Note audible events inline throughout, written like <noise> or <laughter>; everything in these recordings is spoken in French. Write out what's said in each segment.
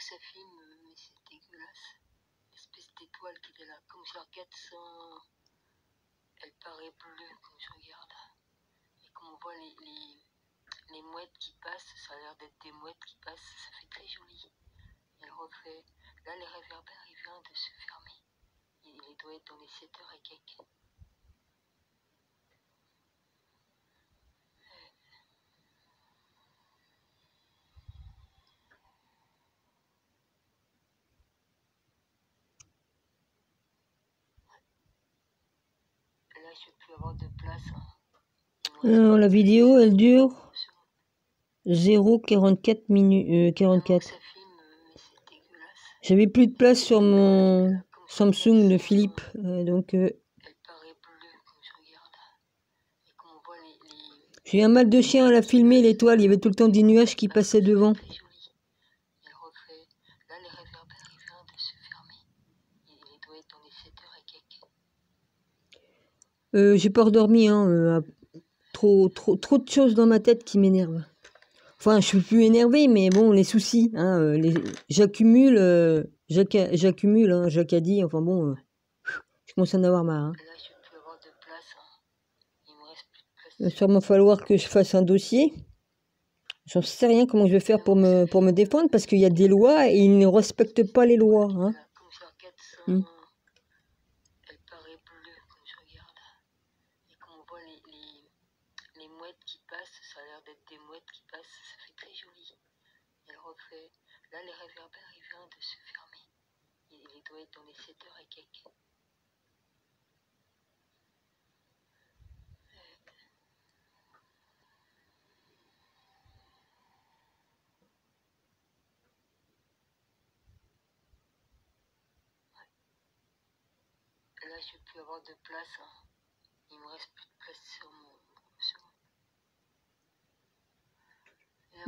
ça filme, euh, mais c'est dégueulasse. L'espèce d'étoile qui est là. Comme je la regarde Elle paraît bleue comme je regarde. Et comme on voit les, les, mouettes qui passent, ça a l'air d'être des mouettes qui passent, ça fait très joli. elle le Là, les réverbères, ils viennent de se fermer. Il, il doit être dans les 7h et quelques. Hein. la vidéo, elle dure 0,44 minutes. 44. J'avais plus de place sur mon Samsung de Philippe, euh, donc. Euh, j'ai un mal de chien à la filmer, l'étoile, il y avait tout le temps des nuages qui ah, passaient devant. Euh, j'ai pas redormi, hein, euh, trop, trop, trop de choses dans ma tête qui m'énervent. Enfin, je suis plus énervée, mais bon, les soucis, hein, euh, les... j'accumule, euh, j'accumule, hein, Jacques a dit, enfin bon, je commence à en avoir marre. Il va sûrement falloir que je fasse un dossier. J'en sais rien comment je vais faire pour me, pour me défendre parce qu'il y a des lois et ils ne respectent pas les lois. Hein. doit dans les 7 heures et quelques. là je peux avoir de place. Hein. Il me reste plus de place sur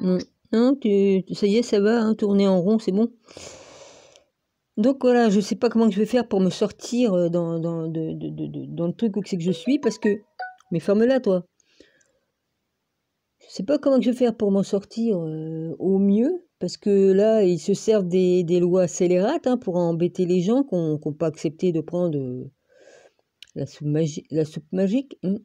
mon. Sur... Là, Non, tu, ça y est, ça va, hein, tourner en rond, c'est bon. Donc voilà, je ne sais pas comment je vais faire pour me sortir euh, dans, dans, le truc où c'est que je suis, parce que... Mais ferme-la, toi. Je sais pas comment je vais faire pour m'en sortir euh, au mieux, parce que là, ils se servent des, lois scélérates hein, pour embêter les gens qui n'ont pas accepté de prendre euh, la, soupe magique, hein.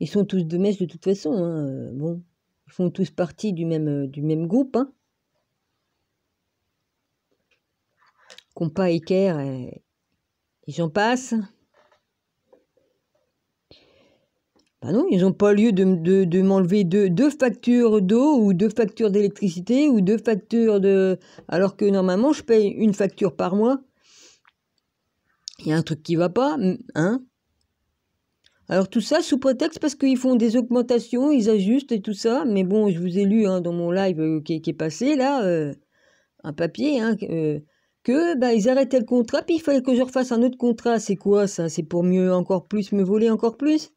Ils sont tous de mèche de toute façon. Hein, bon, ils font tous partie du même, du même groupe. compas équerre ils en j'en passe. Ben bah non, ils n'ont pas lieu de, m'enlever deux, factures d'eau ou deux factures d'électricité ou deux factures de... Alors que normalement, je paye une facture par mois. Il y a un truc qui va pas, hein. Alors tout ça sous prétexte parce qu'ils font des augmentations, ils ajustent et tout ça. Mais bon, je vous ai lu hein, dans mon live euh, qui, est passé là, euh, un papier, hein, euh, que bah, ils arrêtaient le contrat, puis il fallait que je refasse un autre contrat. C'est quoi ça C'est pour mieux encore plus me voler encore plus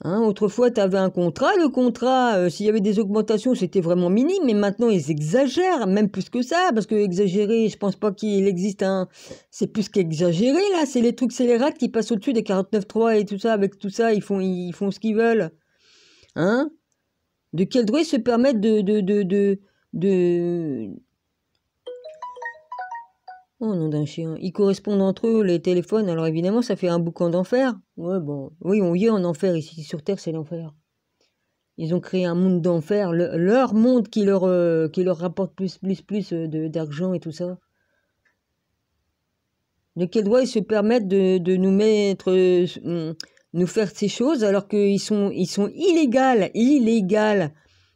hein, autrefois, tu avais un contrat. Le contrat, euh, s'il y avait des augmentations, c'était vraiment minime. Mais maintenant, ils exagèrent, même plus que ça. Parce que exagérer, je pense pas qu'il existe un. C'est plus qu'exagéré, là. C'est les trucs scélérates qui passent au-dessus des 49.3 et tout ça. Avec tout ça, ils font, ils font ce qu'ils veulent. Hein de quel droit ils se permettent de, de, de, de, de... Oh non d'un chien. Ils correspondent entre eux les téléphones. Alors évidemment, ça fait un boucan d'enfer. Ouais, bon. Oui, on y est en enfer ici. Sur Terre, c'est l'enfer. Ils ont créé un monde d'enfer, leur monde qui leur, euh, qui leur rapporte plus, plus, plus euh, d'argent et tout ça. De quel droit ils se permettent de, nous mettre euh, nous faire ces choses alors qu'ils sont, ils sont illégales, illégales.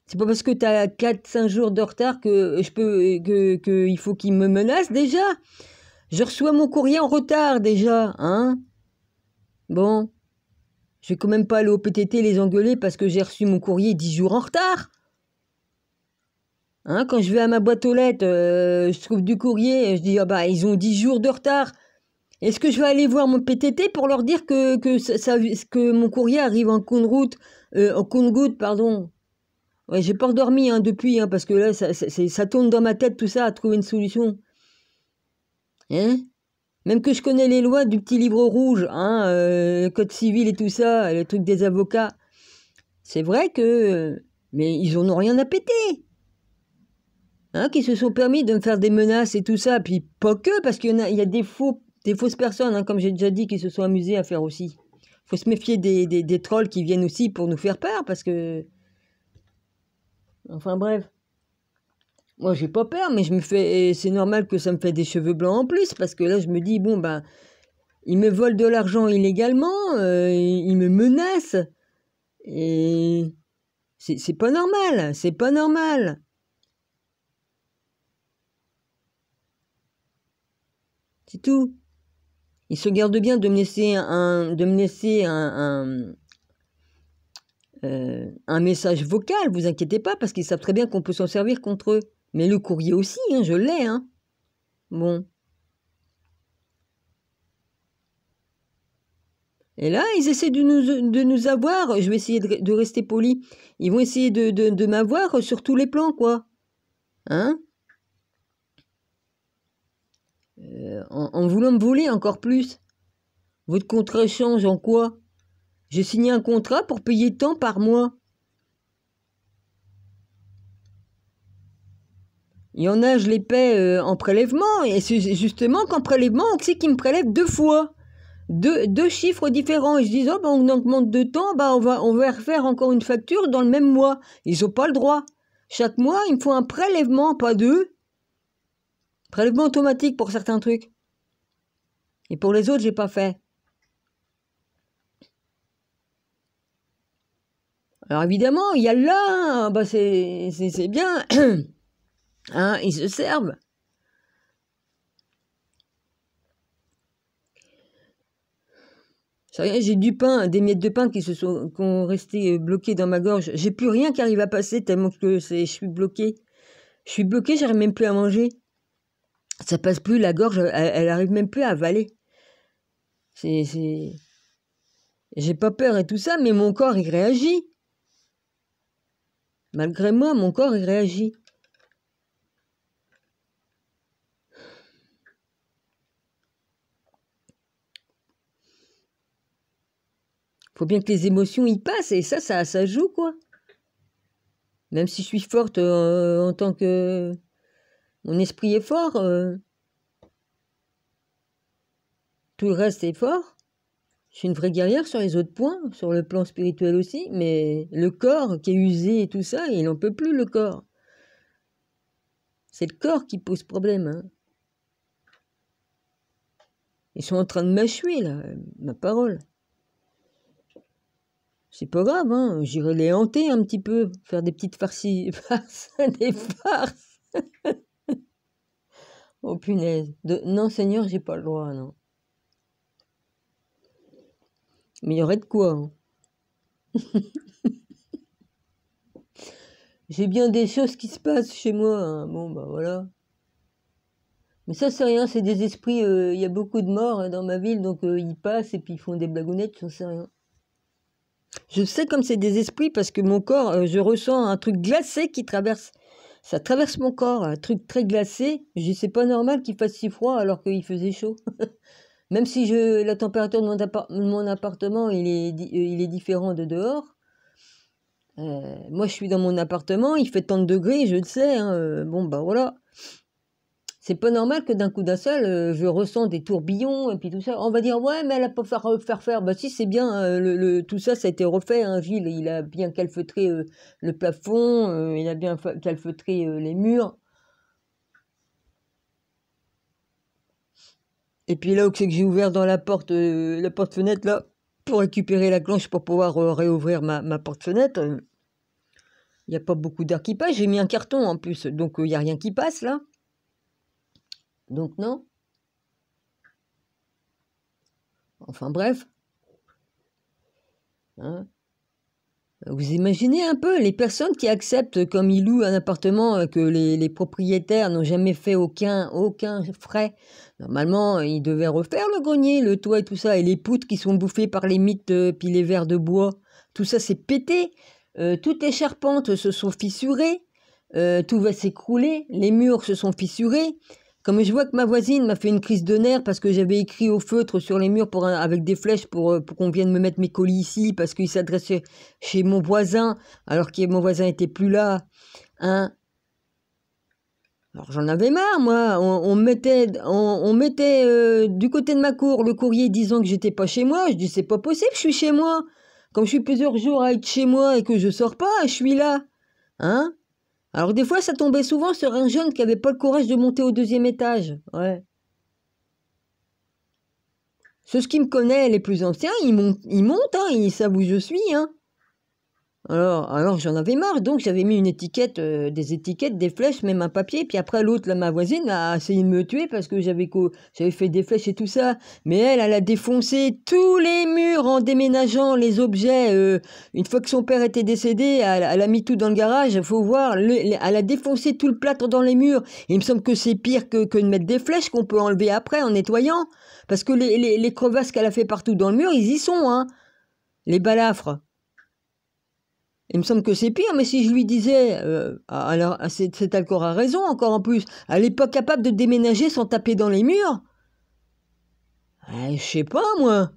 C'est pas parce que tu as 4-5 jours de retard que je peux que, que il faut qu'ils me menacent déjà. Je reçois mon courrier en retard déjà, hein Bon. Je vais quand même pas aller au PTT les engueuler parce que j'ai reçu mon courrier 10 jours en retard. Hein, quand je vais à ma boîte aux lettres, euh, je trouve du courrier, et je dis ah bah ils ont 10 jours de retard. Est-ce que je vais aller voir mon PTT pour leur dire que, que mon courrier arrive en compte route, euh, en goutte, pardon ouais, J'ai pas redormi hein, depuis, hein, parce que là, ça, tourne dans ma tête tout ça, à trouver une solution. Hein Même que je connais les lois du petit livre rouge, hein, euh, code civil et tout ça, le truc des avocats. C'est vrai que. Mais ils en ont rien à péter Hein, qui se sont permis de me faire des menaces et tout ça, puis pas que, parce qu'il y, a des faux des fausses personnes, hein, comme j'ai déjà dit, qui se sont amusées à faire aussi. Faut se méfier des, trolls qui viennent aussi pour nous faire peur, parce que... Enfin bref. Moi, j'ai pas peur, mais je me fais. C'est normal que ça me fait des cheveux blancs en plus, parce que là, je me dis, bon, ben, ils me volent de l'argent illégalement, euh, ils me menacent, et. C'est pas normal, c'est pas normal. C'est tout. Ils se garde bien de me laisser un, de un, euh, un, message vocal, vous inquiétez pas, parce qu'ils savent très bien qu'on peut s'en servir contre eux. Mais le courrier aussi, hein, je l'ai. Hein. Bon. Et là, ils essaient de nous, avoir. Je vais essayer de, rester poli. Ils vont essayer de, de m'avoir sur tous les plans, quoi. Hein Euh, en, voulant me voler encore plus. Votre contrat change en quoi J'ai signé un contrat pour payer tant par mois. Il y en a, je les paie euh, en prélèvement, et c'est justement qu'en prélèvement, on sait qu'ils me prélèvent deux fois. Deux, deux, chiffres différents. Ils se disent, oh, ben, on augmente de temps, bah, on, va, on va refaire encore une facture dans le même mois. Ils n'ont pas le droit. Chaque mois, il me faut un prélèvement, pas deux. Prélèvement automatique pour certains trucs. Et pour les autres, j'ai pas fait. Alors évidemment, il y a là, hein, bah c'est bien. <coughs> hein, ils se servent. J'ai du pain, des miettes de pain qui se sont qui ont resté euh, bloquées dans ma gorge. J'ai plus rien qui arrive à passer tellement que je suis bloqué. Je suis bloqué, j'arrive même plus à manger ça passe plus, la gorge, elle, n'arrive même plus à avaler. C'est, J'ai pas peur et tout ça, mais mon corps, il réagit. Malgré moi, mon corps, il réagit. Faut bien que les émotions y passent, et ça, ça, ça joue, quoi. Même si je suis forte euh, en tant que... Mon esprit est fort. Euh. Tout le reste est fort. Je suis une vraie guerrière sur les autres points, sur le plan spirituel aussi, mais le corps qui est usé et tout ça, il n'en peut plus le corps. C'est le corps qui pose problème. Hein. Ils sont en train de mâcher là, ma parole. C'est pas grave, hein. J'irai les hanter un petit peu, faire des petites farcies, <laughs> farces, des farces. Oh punaise. De... Non, Seigneur, j'ai pas le droit, non. Mais il y aurait de quoi. Hein. <laughs> j'ai bien des choses qui se passent chez moi. Hein. Bon, bah voilà. Mais ça, c'est rien, c'est des esprits. Euh, il y a beaucoup de morts hein, dans ma ville, donc euh, ils passent et puis ils font des blagounettes, j'en sais rien. Je sais comme c'est des esprits parce que mon corps, euh, je ressens un truc glacé qui traverse ça traverse mon corps, un truc très glacé. Je sais pas normal qu'il fasse si froid alors qu'il faisait chaud. <laughs> Même si je, la température de mon, appartement il est, euh, il est différent de dehors, euh, moi, je suis dans mon appartement, il fait tant de degrés, je le sais. Hein, euh, bon, bah voilà. C'est pas normal que d'un coup d'un seul, euh, je ressens des tourbillons et puis tout ça. On va dire ouais, mais elle a pas faire refaire euh, faire. Bah si c'est bien, hein, le, tout ça, ça a été refait. Hein, Gilles, il a bien calfeutré euh, le plafond, il a bien calfeutré les murs. Et puis là où c'est que j'ai ouvert dans la porte, la porte fenêtre là, pour récupérer la cloche pour pouvoir réouvrir ma, ma porte fenêtre. Il n'y a pas beaucoup d'air qui passe. J'ai mis un carton en plus, donc il n'y a rien qui passe là. Donc non. Enfin bref. Hein. vous imaginez un peu les personnes qui acceptent, comme ils louent un appartement euh, que les, propriétaires n'ont jamais fait aucun, aucun frais. Normalement, ils devaient refaire le grenier, le toit et tout ça, et les poutres qui sont bouffées par les mites euh, puis les verres de bois. Tout ça, s'est pété. Euh, toutes les charpentes se sont fissurées. tout va s'écrouler. Les murs se sont fissurés. Comme je vois que ma voisine m'a fait une crise de nerfs parce que j'avais écrit au feutre sur les murs pour avec des flèches euh, pour, qu'on vienne me mettre mes colis ici parce qu'il s'adressait chez mon voisin alors que mon voisin était plus là, hein. Alors j'en avais marre, moi. On, mettait, on, mettait euh, du côté de ma cour le courrier disant que j'étais pas chez moi. Je dis c'est pas possible, je suis chez moi. Comme je suis plusieurs jours à être chez moi et que je sors pas, je suis là, hein. Alors des fois, ça tombait souvent sur un jeune qui n'avait pas le courage de monter au deuxième étage. Ouais. Ceux qui me connaissent, les plus anciens, ils montent, ils montent, hein, savent où je suis. Hein. Alors, j'en avais marre, donc j'avais mis une étiquette, euh, des étiquettes, des flèches, même un papier. Puis après, l'autre, ma voisine, a essayé de me tuer parce que j'avais, j'avais fait des flèches et tout ça. Mais elle, elle a défoncé tous les murs en déménageant les objets. Euh. une fois que son père était décédé, elle, a mis tout dans le garage. Il faut voir, elle a défoncé tout le plâtre dans les murs. il me semble que c'est pire que, que de mettre des flèches qu'on peut enlever après en nettoyant. Parce que les, les crevasses qu'elle a fait partout dans le mur, ils y sont, hein. Les balafres. Il me semble que c'est pire, mais si je lui disais, euh, ah, alors ah, cet accord a raison encore en plus, elle n'est pas capable de déménager sans taper dans les murs Je eh, Je sais pas moi.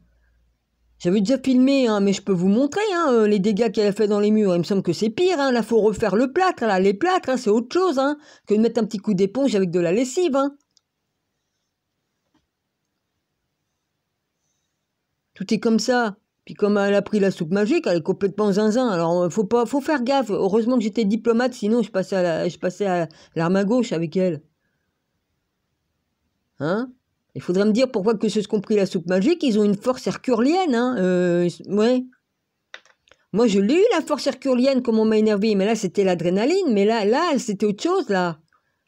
J'avais déjà filmé, hein, mais je peux vous montrer hein, euh, les dégâts qu'elle a fait dans les murs. Il me semble que c'est pire. Hein. Là, faut refaire le plâtre. Là, les plâtres, hein, c'est autre chose que de mettre un petit coup d'éponge avec de la lessive. Tout est comme ça. Puis comme elle a pris la soupe magique, elle est complètement zinzin. Alors euh, faut pas, faut faire gaffe. Heureusement que j'étais diplomate, sinon je passais à, je passais à l'arme à gauche avec elle. Hein Il faudrait me dire pourquoi que ceux qui ont pris la soupe magique, ils ont une force herculienne. Hein euh, ouais. Moi je l'ai eu la force herculienne comme on m'a énervé, mais là c'était l'adrénaline. Mais là, là c'était autre chose là.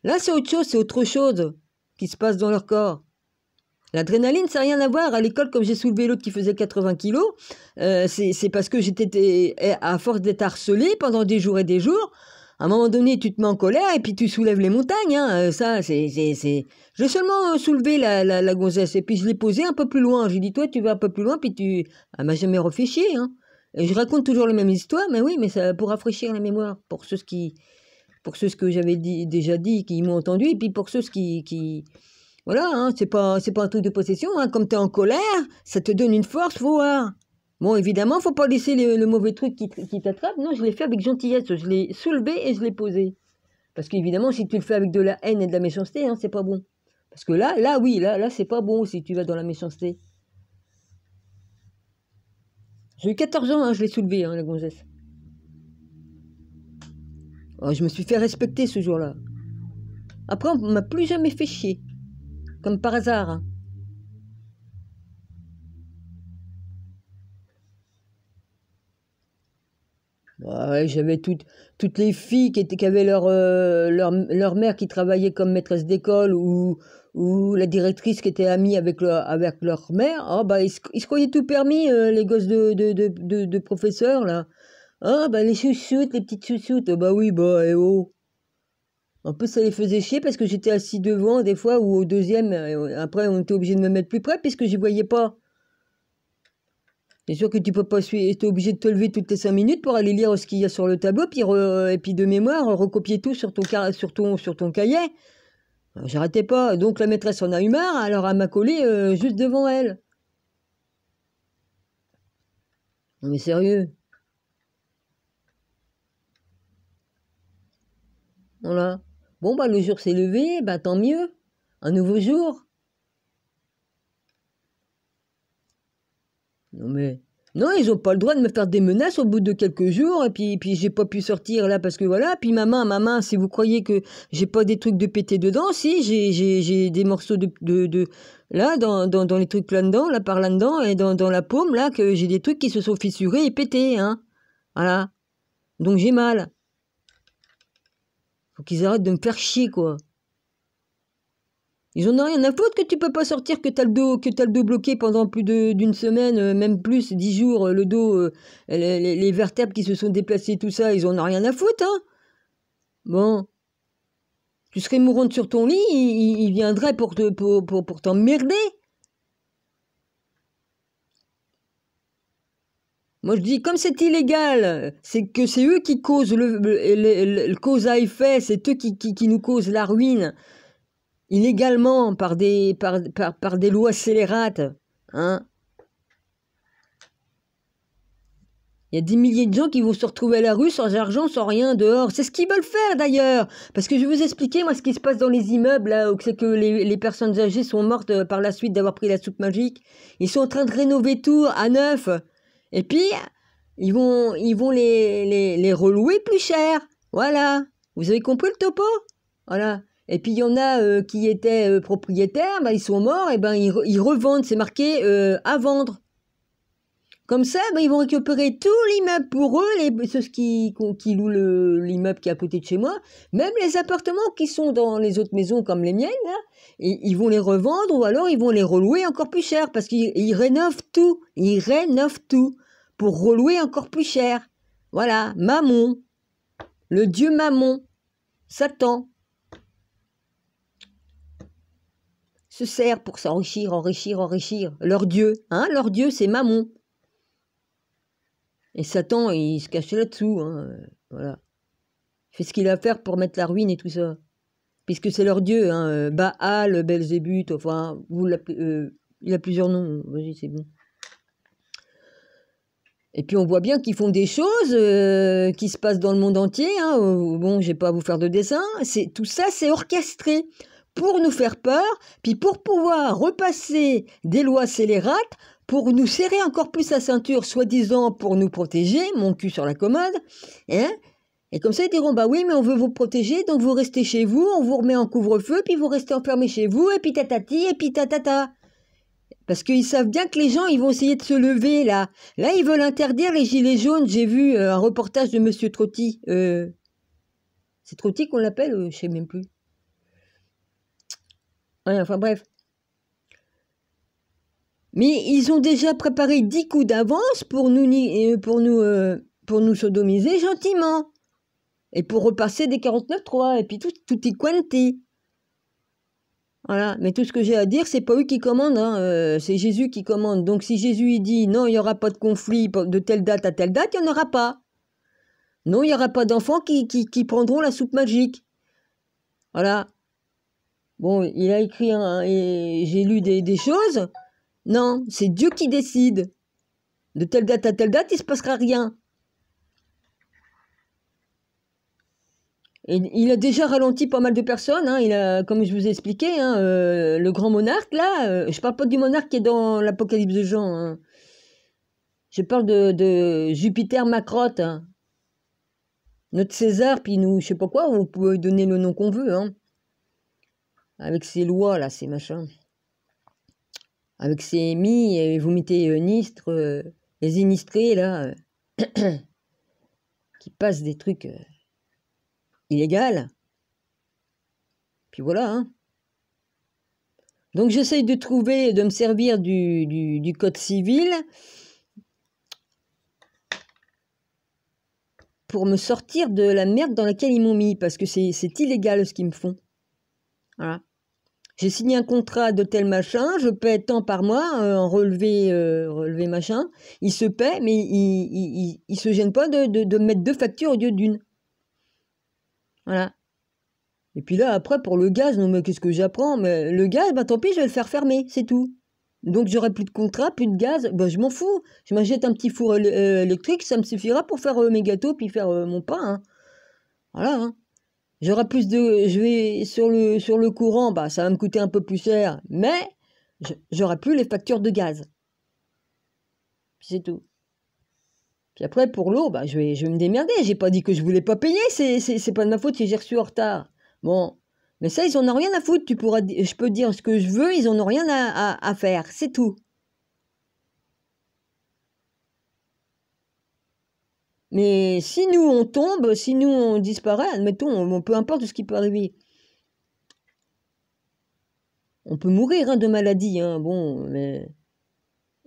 Là c'est autre chose, c'est autre chose qui se passe dans leur corps. L'adrénaline, ça n'a rien à voir. À l'école, comme j'ai soulevé l'autre qui faisait 80 kilos, euh, c'est parce que j'étais eh, à force d'être harcelée pendant des jours et des jours. À un moment donné, tu te mets en colère et puis tu soulèves les montagnes. Hein. Euh, ça, c'est. J'ai seulement euh, soulevé la, la, la, gonzesse et puis je l'ai posée un peu plus loin. Je dit, toi, tu vas un peu plus loin, puis tu. Elle m'a jamais refait hein. Et je raconte toujours la même histoire, mais oui, mais ça, pour rafraîchir la mémoire, pour ceux qui. Pour ceux que j'avais déjà dit, qui m'ont entendu, et puis pour ceux qui voilà, hein, c'est pas, pas un truc de possession. Hein. Comme tu es en colère, ça te donne une force, faut voir. Bon, évidemment, faut pas laisser le, mauvais truc qui, t'attrape. Non, je l'ai fait avec gentillesse. Je l'ai soulevé et je l'ai posé. Parce qu'évidemment, si tu le fais avec de la haine et de la méchanceté, hein, c'est pas bon. Parce que là, là, oui, là, là, c'est pas bon si tu vas dans la méchanceté. J'ai eu 14 ans, hein, je l'ai soulevé, hein, la gonzesse. Oh, je me suis fait respecter ce jour-là. Après, on m'a plus jamais fait chier comme par hasard. Bah j'avais toutes, toutes les filles qui, étaient, qui avaient euh, leur, leur, mère qui travaillait comme maîtresse d'école ou, ou la directrice qui était amie avec, avec leur mère. Oh, bah, ils, ils, se croyaient tout permis, euh, les gosses de, de, professeurs, là. Ah, bah, les chouchoutes, les petites chouchoutes. Oh, bah oui, bah, et eh oh. En plus, ça les faisait chier parce que j'étais assis devant des fois ou au deuxième. Euh, après, on était obligé de me mettre plus près puisque je voyais pas. C'est sûr que tu peux pas suivre, es obligé de te lever toutes les cinq minutes pour aller lire ce qu'il y a sur le tableau, puis et puis de mémoire, recopier tout sur ton, sur sur ton cahier. Euh, j'arrêtais pas. Donc la maîtresse en a eu marre, alors elle m'a collé euh, juste devant elle. Non mais sérieux. Voilà. Bon, bah, le jour s'est levé, bah, tant mieux. Un nouveau jour. Non, mais. Non, ils n'ont pas le droit de me faire des menaces au bout de quelques jours, et puis, puis j'ai pas pu sortir là parce que voilà. Puis ma main, ma main, si vous croyez que j'ai pas des trucs de pété dedans, si, j'ai des morceaux de, de, là, dans, dans, les trucs là-dedans, là par là-dedans, et dans, dans, la paume, là, que j'ai des trucs qui se sont fissurés et pétés, hein. Voilà. Donc j'ai mal. Faut qu'ils arrêtent de me faire chier, quoi. Ils en ont rien à foutre que tu peux pas sortir, que t'as le dos, que as le dos bloqué pendant plus d'une semaine, euh, même plus, dix jours, euh, le dos, euh, les, vertèbres qui se sont déplacées, tout ça, ils en ont rien à foutre, hein. Bon. Tu serais mourante sur ton lit, ils il viendraient pour te, pour, pour t'emmerder. Moi, je dis, comme c'est illégal, c'est que c'est eux qui causent le, le, cause à effet, c'est eux qui, nous causent la ruine, illégalement, par des, par, des lois scélérates. Hein Il y a des milliers de gens qui vont se retrouver à la rue sans argent, sans rien dehors. C'est ce qu'ils veulent faire d'ailleurs. Parce que je vais vous expliquer moi ce qui se passe dans les immeubles, où c'est que les, les, personnes âgées sont mortes euh, par la suite d'avoir pris la soupe magique. Ils sont en train de rénover tout à neuf. Et puis, ils vont, les, relouer plus cher. Voilà. Vous avez compris le topo Voilà. Et puis il y en a euh, qui étaient euh, propriétaires, bah, ils sont morts, et ben ils, ils revendent, c'est marqué euh, à vendre. Comme ça, ben, ils vont récupérer tout l'immeuble pour eux, les, ceux qui, qui louent l'immeuble qui est à côté de chez moi, même les appartements qui sont dans les autres maisons comme les miennes, hein ils, vont les revendre ou alors ils vont les relouer encore plus cher parce qu'ils rénovent tout. Ils rénovent tout pour relouer encore plus cher. Voilà, Mammon, le dieu Mammon, Satan, se sert pour s'enrichir, enrichir, enrichir. Leur dieu, hein, leur dieu, c'est Mammon. Et Satan, il se cache là-dessous, hein, voilà. Il fait ce qu'il a à faire pour mettre la ruine et tout ça puisque c'est leur dieu, hein, euh, Baal, Belzébuth, enfin, vous euh, il a plusieurs noms, vas-y, c'est bon. Et puis on voit bien qu'ils font des choses euh, qui se passent dans le monde entier. Hein. Bon, j'ai pas à vous faire de dessin. C'est tout ça, c'est orchestré pour nous faire peur, puis pour pouvoir repasser des lois scélérates pour nous serrer encore plus la ceinture, soi-disant pour nous protéger, mon cul sur la commode, hein, et comme ça, ils diront, bah oui, mais on veut vous protéger, donc vous restez chez vous, on vous remet en couvre-feu, puis vous restez enfermé chez vous, et puis tatati, et puis tatata. Parce qu'ils savent bien que les gens, ils vont essayer de se lever, là. Là, ils veulent interdire les gilets jaunes. J'ai vu euh, un reportage de Monsieur Trotti. Euh, c'est Trotti qu'on l'appelle euh, Je ne sais même plus. Ouais, enfin bref. Mais ils ont déjà préparé dix coups d'avance pour nous, pour, nous, pour nous sodomiser gentiment. Et pour repasser des 49.3, et puis tout, tout est quanti. Voilà, mais tout ce que j'ai à dire, c'est pas eux qui commandent, hein, euh, c'est Jésus qui commande. Donc si Jésus dit non, il n'y aura pas de conflit de telle date à telle date, il n'y en aura pas. Non, il n'y aura pas d'enfants qui, prendront la soupe magique. Voilà. Bon, il a écrit, j'ai lu des, des choses. Non, c'est Dieu qui décide. De telle date à telle date, il ne se passera rien. il a déjà ralenti pas mal de personnes. Hein. Il a, comme je vous ai expliqué, hein, euh, le grand monarque, là, euh, je parle pas du monarque qui est dans l'Apocalypse de Jean. Hein. Je parle de, Jupiter Macrotte. Notre César, puis nous, je sais pas quoi, vous pouvez donner le nom qu'on veut. Avec ses lois, là, ces machins. Avec ses mis, et vous mettez euh, Nistre, les Inistrés, là, <coughs> qui passent des trucs. Illégal. Puis voilà. Hein. Donc j'essaye de trouver, de me servir du, code civil pour me sortir de la merde dans laquelle ils m'ont mis, parce que c'est illégal ce qu'ils me font. Voilà. J'ai signé un contrat de tel machin, je paie tant par mois euh, en relevé, euh, relevé machin. Ils se paie mais ils se gênent pas de mettre deux factures au lieu d'une. Voilà. Et puis là, après, pour le gaz, non mais qu'est-ce que j'apprends Mais le gaz, bah tant pis, je vais le faire fermer, c'est tout. Donc j'aurai plus de contrat, plus de gaz, bah, je m'en fous. Je m'achète un petit four euh, électrique, ça me suffira pour faire euh, mes gâteaux puis faire euh, mon pain. Hein. Voilà. Hein. J'aurai plus de, je vais sur le sur le courant, bah ça va me coûter un peu plus cher, mais j'aurai plus les factures de gaz. C'est tout. Puis après, pour l'eau, bah, je, vais, je me démerder. J'ai pas dit que je voulais pas payer. C'est pas de ma faute si j'ai reçu en retard. Bon. Mais ça, ils en ont rien à foutre. Tu pourras, je peux dire ce que je veux. Ils en ont rien à, faire. C'est tout. Mais si nous on tombe, si nous on disparaît, admettons, peu importe ce qui peut arriver. On peut mourir hein, de maladie, hein, bon, mais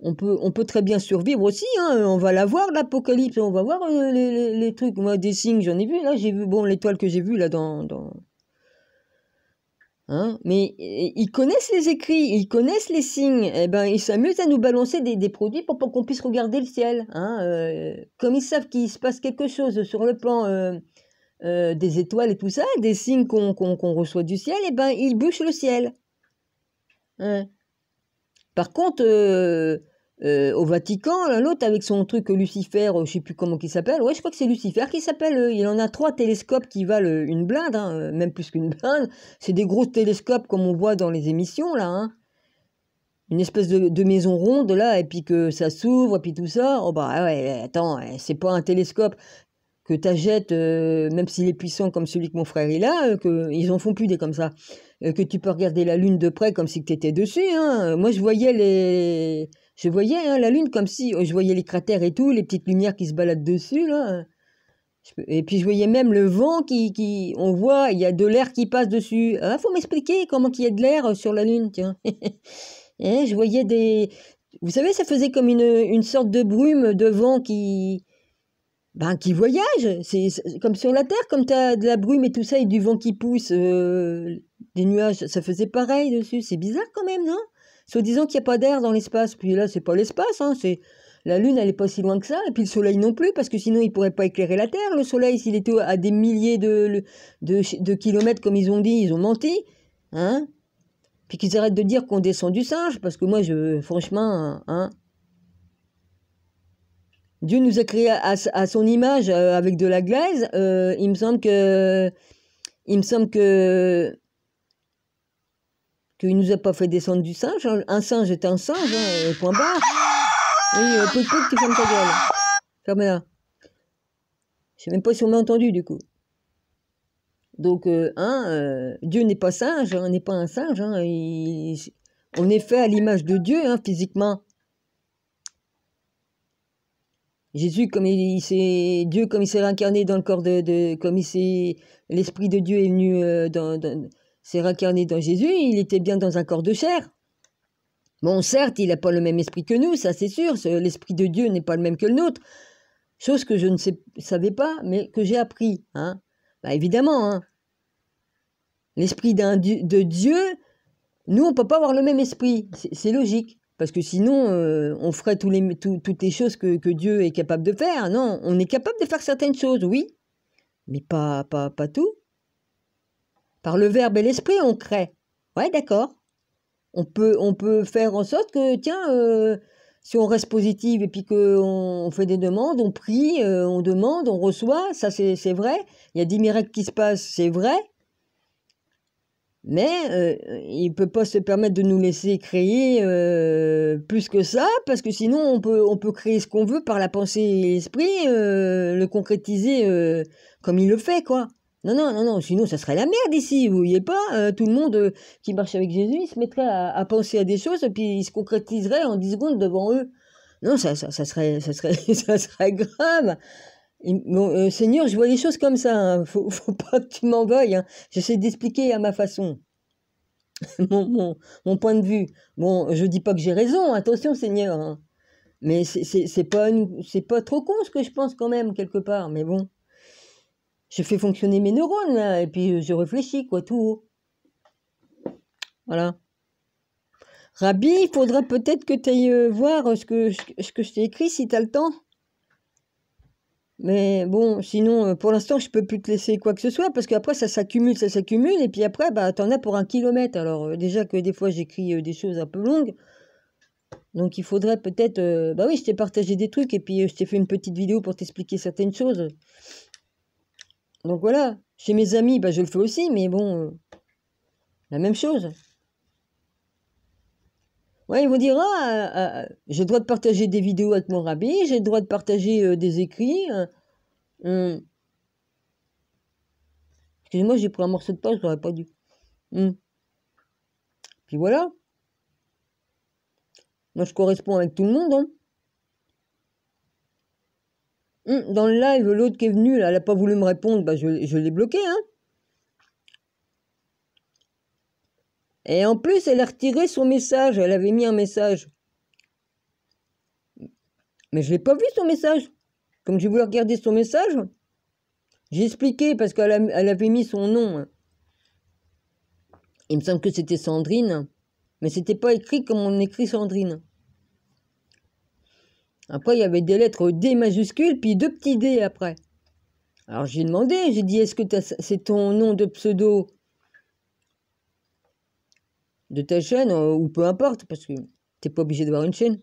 on peut, on peut très bien survivre aussi. Hein, on va la voir, l'apocalypse, on va voir euh, les, trucs. Moi, des signes, j'en ai vu. Là, j'ai vu, bon, l'étoile que j'ai vue là dans. dans... Hein? Mais ils connaissent les écrits, ils connaissent les signes. et eh ben, ils s'amusent à nous balancer des, produits pour, qu'on puisse regarder le ciel. Hein? Euh, comme ils savent qu'il se passe quelque chose sur le plan euh, des étoiles et tout ça, des signes qu'on reçoit du ciel, et eh ben, ils bouchent le ciel. Hein. Par contre, euh, au Vatican, l'autre avec son truc Lucifer, euh, je sais plus comment il s'appelle. Ouais, je crois que c'est Lucifer qui s'appelle. Euh. il en a trois télescopes qui valent une blinde, hein, même plus qu'une blinde. C'est des gros télescopes comme on voit dans les émissions là. Hein. Une espèce de, maison ronde là, et puis que ça s'ouvre, et puis tout ça. Oh bah ouais, attends, c'est pas un télescope que tu euh, même s'il est puissant comme celui que mon frère il a, que ils en font plus des comme ça. que tu peux regarder la lune de près comme si tu étais dessus. Hein. Moi je voyais les je voyais hein, la Lune comme si oh, je voyais les cratères et tout, les petites lumières qui se baladent dessus, là. Et puis je voyais même le vent qui, qui on voit, il y a de l'air qui passe dessus. Ah, faut m'expliquer comment il y a de l'air euh, sur la Lune, tiens. <laughs> et eh, je voyais des, vous savez, ça faisait comme une, une sorte de brume de vent qui, ben, qui voyage. C'est comme sur la Terre, comme tu as de la brume et tout ça, et du vent qui pousse, euh, des nuages, ça faisait pareil dessus. C'est bizarre quand même, non se disant qu'il n'y a pas d'air dans l'espace. Puis là, c'est pas l'espace, hein, c'est la Lune, elle n'est pas si loin que ça, et puis le Soleil non plus, parce que sinon, il ne pourrait pas éclairer la Terre. Le Soleil, s'il était à des milliers de, de, kilomètres, comme ils ont dit, ils ont menti. Hein puis qu'ils arrêtent de dire qu'on descend du singe, parce que moi, je, franchement, hein, Dieu nous a créé à, son image euh, avec de la glaise. Euh, il me semble que, il me semble que qu'il nous a pas fait descendre du singe. Hein. Un singe est un singe, hein, point barre. Oui, euh, tu fermes ta gueule. la Je sais même pas si on m'a entendu, du coup. Donc, euh, euh, Dieu n'est pas singe, on hein, n'est pas un singe. on est fait à l'image de Dieu, physiquement. Jésus, comme il, s'est, Dieu, comme il s'est réincarné dans le corps de, comme il s'est, l'esprit de Dieu est venu dans, c'est réincarné dans Jésus, il était bien dans un corps de chair. Bon, certes, il n'a pas le même esprit que nous, ça c'est sûr, l'esprit de Dieu n'est pas le même que le nôtre, chose que je ne savais pas, mais que j'ai appris. Hein. Bah, évidemment, hein. l'esprit de Dieu, nous, on ne peut pas avoir le même esprit, c'est logique. Parce que sinon, euh, on ferait toutes les choses que, que, Dieu est capable de faire. Non, on est capable de faire certaines choses, oui, mais pas, pas, pas tout. Par le verbe et l'esprit, on crée. Ouais, d'accord. On peut, on peut faire en sorte que, tiens, euh, si on reste positive et puis qu'on fait des demandes, on prie, euh, on demande, on reçoit, ça c'est vrai. Il y a des miracles qui se passent, c'est vrai. Mais euh, il ne peut pas se permettre de nous laisser créer plus que ça, parce que sinon on peut, on peut créer ce qu'on veut par la pensée et l'esprit, le concrétiser comme il le fait, quoi. Non, non, non, non, sinon ça serait la merde ici, vous voyez pas euh, Tout le monde euh, qui marche avec Jésus, il se mettrait à, penser à des choses, et puis il se concrétiserait en 10 secondes devant eux. Non, ça, ça, serait, ça, serait, <laughs> grave. Euh, Seigneur, je vois les choses comme ça, hein. faut, faut, pas que tu m'en hein. j'essaie d'expliquer à ma façon. <laughs> mon, point de vue. Bon, je dis pas que j'ai raison, attention Seigneur. Hein. Mais c'est pas, pas trop con ce que je pense quand même, quelque part, mais bon je fais fonctionner mes neurones, là, et puis euh, je réfléchis, quoi, tout haut. Voilà. Rabbi, il faudrait peut-être que tu ailles euh, voir euh, ce que, que je t'ai écrit, si tu as le temps. Mais bon, sinon, pour l'instant, je peux plus te laisser quoi que ce soit, parce qu'après, ça s'accumule, ça s'accumule, et puis après, bah, t'en as pour un kilomètre. Alors, déjà que des fois, j'écris des choses un peu longues, donc il faudrait peut-être... bah oui, je t'ai partagé des trucs, et puis je t'ai fait une petite vidéo pour t'expliquer certaines choses. Donc voilà, chez mes amis, bah, je le fais aussi, mais bon, euh, la même chose. Ouais, ils vont dire, ah, euh, euh, j'ai le droit de partager des vidéos avec mon rabbi, j'ai le droit de partager des écrits. Hum. Excusez-moi, j'ai pris un morceau de pain, je n'aurais pas dû. Hum. Puis voilà. Moi, je corresponds avec tout le monde. Hein. Hum, dans le live, l'autre qui est venu, là, elle n'a pas voulu me répondre, bah je, l'ai bloqué. Hein. Et en plus, elle a retiré son message. Elle avait mis un message. Mais je ne l'ai pas vu son message. Comme j'ai voulu regarder son message, j'ai expliqué parce qu'elle avait mis son nom. Hein. Il me semble que c'était Sandrine. Hein. Mais c'était pas écrit comme on écrit Sandrine. Après, il y avait des lettres D majuscules puis deux petits D après. Alors j'ai demandé, j'ai dit, est-ce que c'est ton nom de pseudo de ta chaîne, euh, ou peu importe, parce que t'es pas obligé d'avoir une chaîne.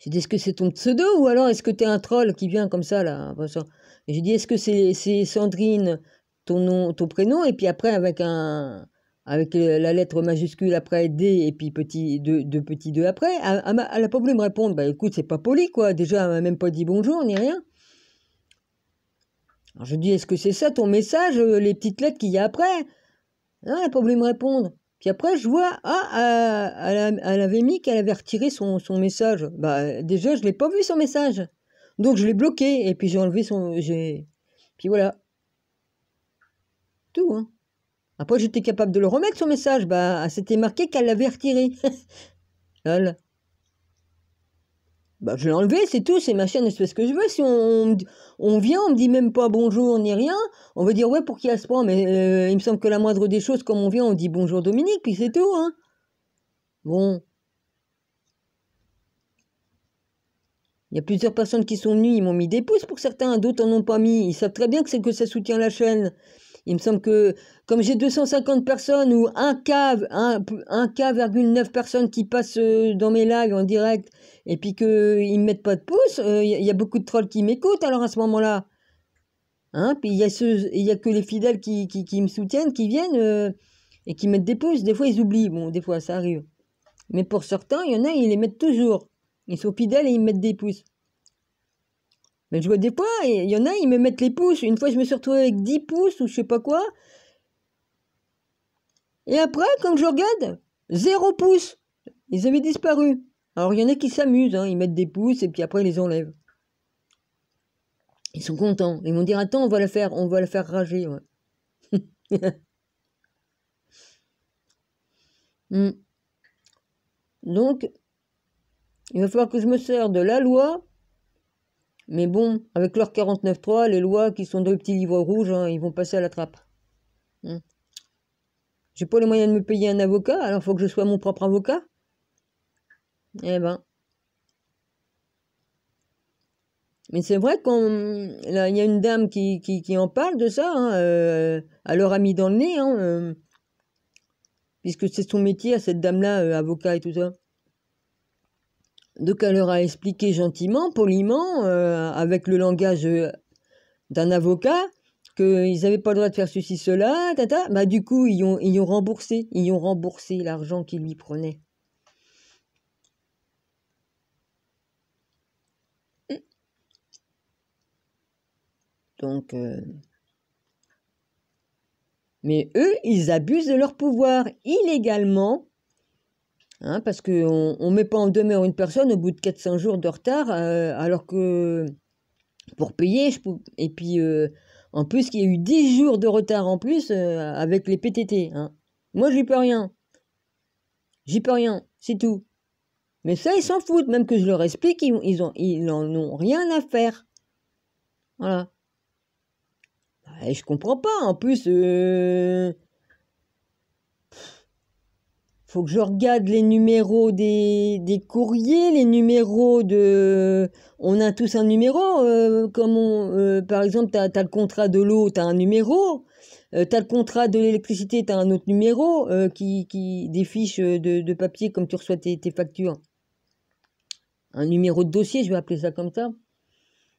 J'ai dit, est-ce que c'est ton pseudo, ou alors est-ce que t'es un troll qui vient comme ça, là J'ai dit, est-ce que c'est Sandrine, ton nom, ton prénom, et puis après avec un, avec euh, la lettre majuscule après D et puis petit de, deux 2 après, elle n'a pas voulu me répondre. Bah écoute, c'est pas poli quoi. Déjà, elle m'a même pas dit bonjour ni rien. Alors je dis, est-ce que c'est ça ton message, euh, les petites lettres qu'il y a après Non, elle n'a pas voulu me répondre. Puis après, je vois, ah, euh, elle, avait mis qu'elle avait retiré son, message. Bah déjà, je l'ai pas vu son message. Donc je l'ai bloqué et puis j'ai enlevé son. Puis voilà. Tout, hein. Après, j'étais capable de le remettre, son message. Bah, c'était marqué qu'elle l'avait retiré. <laughs> Bah, je l'ai enlevé, c'est tout, c'est ma chaîne, c'est ce que je veux. Si on, vient, on me dit même pas bonjour ni rien, on veut dire ouais pour qui à a ce point, mais euh, il me semble que la moindre des choses, comme on vient, on dit bonjour Dominique, puis c'est tout, hein. Bon. Il y a plusieurs personnes qui sont venues, ils m'ont mis des pouces pour certains, d'autres n'en ont pas mis. Ils savent très bien que c'est que ça soutient la chaîne. Il me semble que, comme j'ai 250 personnes ou un cave un, personnes qui passent euh, dans mes lives en direct, et puis qu'ils ne mettent pas de pouce, euh, il y, a beaucoup de trolls qui m'écoutent alors à ce moment-là. Hein puis il y, a a que les fidèles qui, qui, qui me soutiennent, qui viennent euh, et qui mettent des pouces. Des fois, ils oublient. Bon, des fois, ça arrive. Mais pour certains, il y en a, ils les mettent toujours. Ils sont fidèles et ils mettent des pouces. Mais je vois des fois, et il y en a, ils me mettent les pouces. Une fois, je me suis retrouvée avec 10 pouces ou je sais pas quoi. Et après, quand je regarde, 0 pouces. Ils avaient disparu. Alors, il y en a qui s'amusent, hein. ils mettent des pouces et puis après, ils les enlèvent. Ils sont contents. Ils vont dire Attends, on va la faire, on va la faire rager. <laughs> Hmm. Donc, il va falloir que je me sers de la loi mais bon, avec leur 49.3, les lois qui sont dans le petit livre rouge, hein, ils vont passer à la trappe. Hmm. J'ai pas les moyens de me payer un avocat, alors faut que je sois mon propre avocat. Eh ben. Mais c'est vrai qu'il y a une dame qui, qui, qui en parle de ça, hein, euh, à leur ami dans le nez, hein, euh, puisque c'est son métier à cette dame-là, euh, avocat et tout ça. Donc, elle leur a expliqué gentiment, poliment, euh, avec le langage euh, d'un avocat, qu'ils n'avaient pas le droit de faire ceci, cela, tata. Bah, du coup, ils ont, ils ont remboursé, ils ont remboursé l'argent qu'ils lui prenaient. Donc, euh, mais eux, ils abusent de leur pouvoir illégalement Hein, parce qu'on ne met pas en demeure une personne au bout de 400 jours de retard, euh, alors que pour payer, je peux, et puis euh, en plus qu'il y a eu 10 jours de retard en plus euh, avec les PTT. Hein. Moi, j'y peux rien. J'y peux rien, c'est tout. Mais ça, ils s'en foutent, même que je leur explique, ils, ont, ils n'en ont rien à faire. Voilà. Et bah, je comprends pas, en plus, faut que je regarde les numéros des, courriers, les numéros de. On a tous un numéro, euh, comme on, euh, par exemple, tu as, le contrat de l'eau, tu as un numéro. Euh, t'as tu le contrat de l'électricité, tu un autre numéro qui, qui, des fiches de, papier comme tu reçois tes factures. Un numéro de dossier, je vais appeler ça comme ça.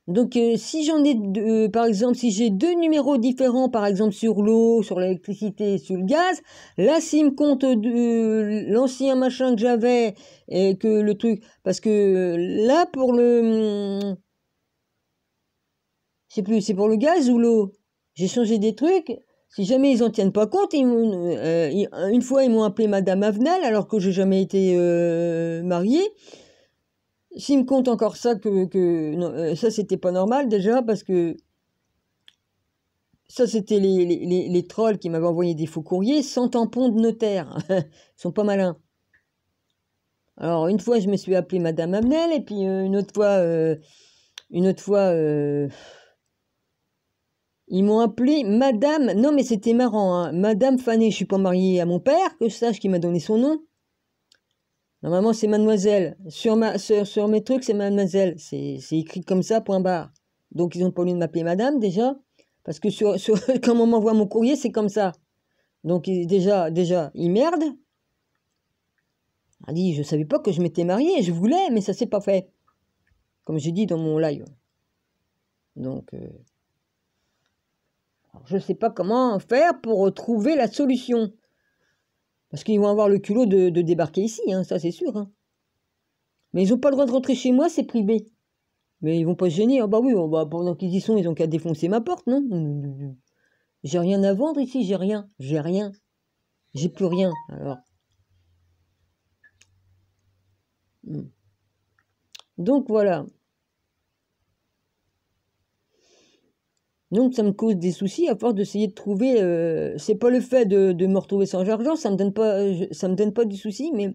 Donc euh, si j'en ai deux, euh, par exemple, si j'ai deux numéros différents, par exemple sur l'eau, sur l'électricité, sur le gaz, là s'ils me compte euh, l'ancien machin que j'avais et que le truc, parce que là pour le, hmm, je plus, c'est pour le gaz ou l'eau, j'ai changé des trucs. Si jamais ils n'en tiennent pas compte, ils une fois ils m'ont appelé Madame Avenel alors que j'ai jamais été mariée. S'il me compte encore ça, que, euh, ça c'était pas normal déjà, parce que ça c'était les, les, trolls qui m'avaient envoyé des faux courriers sans tampon de notaire. <laughs> Ils sont pas malins. Alors une fois je me suis appelée Madame Amnel, et puis euh, une autre fois, euh, une autre fois, ils m'ont appelée Madame, non mais c'était marrant, hein, Madame fané je suis pas mariée à mon père, que je sache qui m'a donné son nom. Normalement, c'est mademoiselle. Sur, ma, sur, sur mes trucs, c'est mademoiselle. C'est écrit comme ça, point barre. Donc, ils n'ont pas voulu de m'appeler madame, déjà. Parce que sur, <laughs> quand on m'envoie mon courrier, c'est comme ça. Donc, déjà, déjà, ils merdent. Elle dit, je savais pas que je m'étais mariée, je voulais, mais ça s'est pas fait. Comme j'ai dit dans mon live. Donc, euh, je ne sais pas comment faire pour trouver la solution. Parce qu'ils vont avoir le culot de, débarquer ici, hein, ça c'est sûr. Hein. Mais ils n'ont pas le droit de rentrer chez moi, c'est privé. Mais ils vont pas se gêner. Ah bah oui, oh, bah, pendant qu'ils y sont, ils ont qu'à défoncer ma porte, non J'ai rien à vendre ici, j'ai rien. J'ai rien. J'ai plus rien, alors. Hmm. Donc voilà. Donc ça me cause des soucis à force d'essayer de trouver. Euh, c'est pas le fait de, me retrouver sans argent, ça me donne pas, euh, ça me donne pas du souci, mais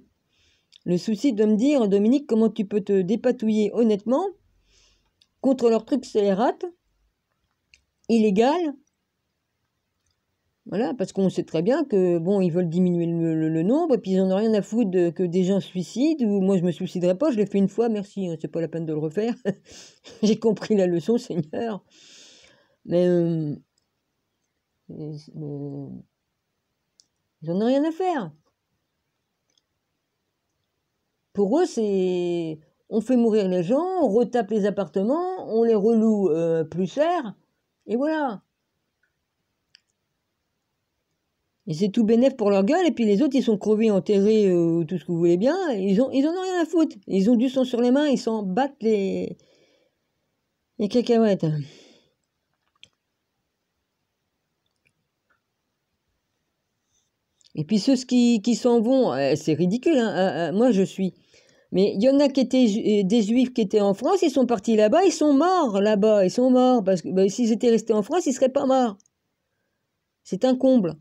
le souci de me dire, Dominique, comment tu peux te dépatouiller honnêtement contre leurs trucs scélérates, illégal ?» Voilà, parce qu'on sait très bien que, bon, ils veulent diminuer le, nombre, et puis ils n'en ont rien à foutre que des gens suicident, ou moi je me suiciderai pas, je l'ai fait une fois, merci, hein, c'est pas la peine de le refaire. <laughs> J'ai compris la leçon, Seigneur. Mais ils n'en ont rien à faire. Pour eux, c'est on fait mourir les gens, on retape les appartements, on les reloue euh, plus cher, et voilà. Et c'est tout bénef pour leur gueule, et puis les autres, ils sont crevés, enterrés, euh, ou tout ce que vous voulez bien, ils, ont, ils en ont rien à foutre. Ils ont du sang sur les mains, ils s'en battent les, les cacahuètes. Et puis ceux qui, s'en vont, euh, c'est ridicule, hein, euh, euh, moi je suis. Mais il y en a qui des juifs qui étaient en France, ils sont partis là-bas, ils sont morts là-bas, ils sont morts, parce que ben, s'ils étaient restés en France, ils ne seraient pas morts. C'est un comble.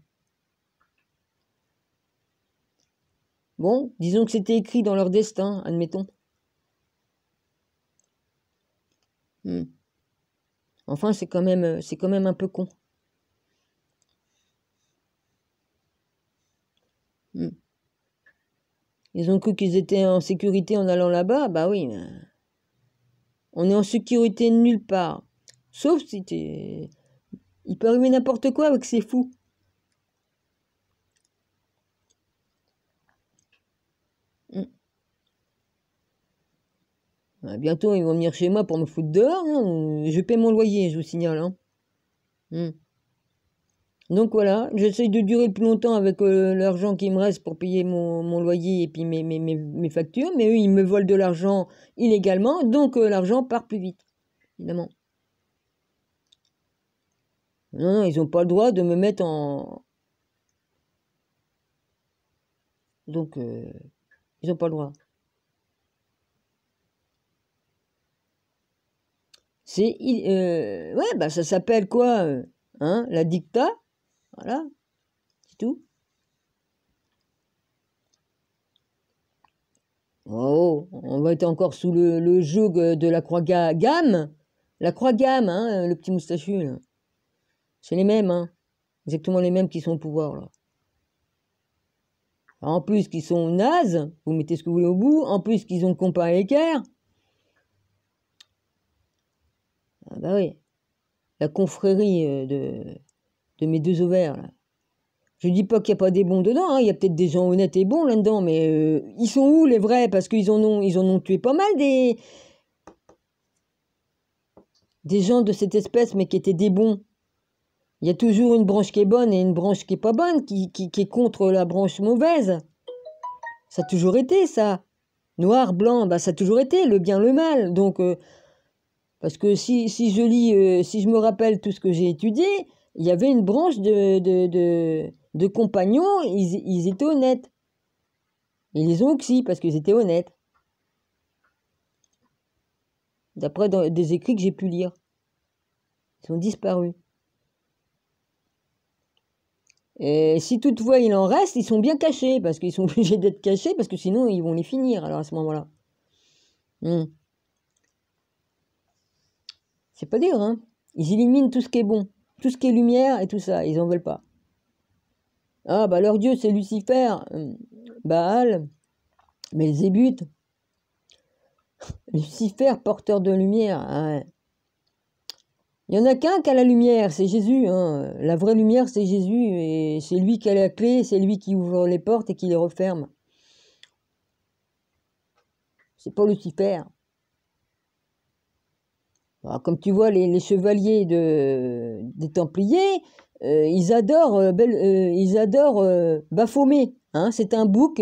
Bon, disons que c'était écrit dans leur destin, admettons. Hmm. Enfin, c'est quand, même, quand même un peu con. Ils ont cru qu'ils étaient en sécurité en allant là-bas. Bah oui. On est en sécurité nulle part. Sauf si tu... Il peut arriver n'importe quoi avec ces fous. Hmm. Bah, bientôt, ils vont venir chez moi pour me foutre dehors. Hein, je paie mon loyer, je vous signale. Hein. Hmm. Donc voilà, j'essaie de durer plus longtemps avec euh, l'argent qui me reste pour payer mon, loyer et puis mes, factures, mais eux, ils me volent de l'argent illégalement, donc euh, l'argent part plus vite, évidemment. Non, non, ils n'ont pas le droit de me mettre en... Donc, euh, ils n'ont pas le droit. C'est... ouais, bah ça s'appelle quoi Hein, la dicta voilà, c'est tout. Oh, on va être encore sous le, le de la croix gamme. La croix gamme, hein, le petit moustachu. C'est les mêmes, hein. Exactement les mêmes qui sont au pouvoir, là. En plus qu'ils sont nazes, vous mettez ce que vous voulez au bout, en plus qu'ils ont à l'équerre. Ah bah oui. La confrérie euh, de, de mes deux ovaires. Là. Je dis pas qu'il n'y a pas des bons dedans, hein. il y a peut-être des gens honnêtes et bons là-dedans, mais euh, ils sont où les vrais Parce qu'ils en ont, ils en ont tué pas mal des des gens de cette espèce, mais qui étaient des bons. Il y a toujours une branche qui est bonne et une branche qui est pas bonne, qui, qui, est contre la branche mauvaise. Ça a toujours été ça. Noir, blanc, bah, ça a toujours été le bien, le mal. Donc euh, parce que si, si je lis, euh, si je me rappelle tout ce que j'ai étudié, il y avait une branche de, de, compagnons, ils, étaient honnêtes. Ils les ont aussi parce qu'ils étaient honnêtes. D'après des écrits que j'ai pu lire. Ils ont disparu. Et si toutefois il en reste, ils sont bien cachés, parce qu'ils sont <laughs> obligés d'être cachés, parce que sinon ils vont les finir alors à ce moment-là. Hmm. C'est pas dur, hein Ils éliminent tout ce qui est bon. Tout ce qui est lumière et tout ça, ils n'en veulent pas. Ah, bah leur dieu, c'est Lucifer, hum, Baal, mais <laughs> Lucifer, porteur de lumière. Hein. Il n'y en a qu'un qui a la lumière, c'est Jésus. Hein. La vraie lumière, c'est Jésus. Et c'est lui qui a la clé, c'est lui qui ouvre les portes et qui les referme. C'est pas Lucifer. Bah, comme tu vois, les, chevaliers des Templiers, euh, ils adorent, euh, euh, ils adorent Baphomet. Hein. c'est un bouc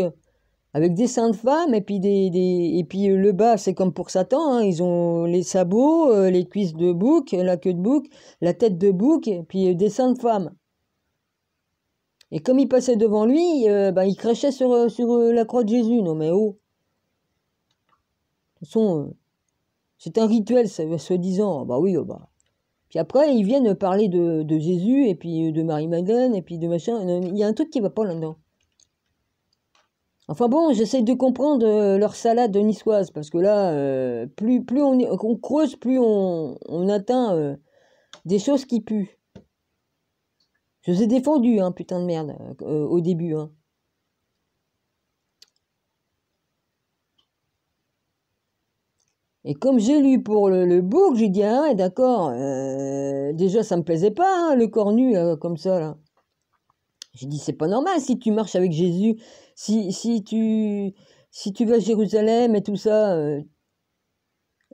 avec des seins de femmes et puis des, et puis le bas c'est comme pour Satan. Hein. ils ont les sabots, les cuisses de bouc, la queue de bouc, la tête de bouc et puis des seins de femmes. Et comme il passait devant lui, bah, il crachait sur, sur la croix de Jésus. Non mais oh. De toute façon, c'est un rituel, soi-disant. Ah bah oui, oh bah. Puis après, ils viennent parler de, Jésus, et puis de Marie-Madeleine, et puis de machin. Il y a un truc qui va pas là-dedans. Enfin bon, j'essaie de comprendre euh, leur salade niçoise, parce que là, euh, plus, plus on, creuse, plus on, on atteint euh, des choses qui puent. Je les ai défendu hein, putain de merde, au début. Hein. Et comme j'ai lu pour le, book, j'ai dit, ah, d'accord, euh, déjà ça me plaisait pas, hein, le corps nu, euh, comme ça, là. J'ai dit, c'est pas normal si tu marches avec Jésus, si, si, tu, si tu vas à Jérusalem et tout ça, euh,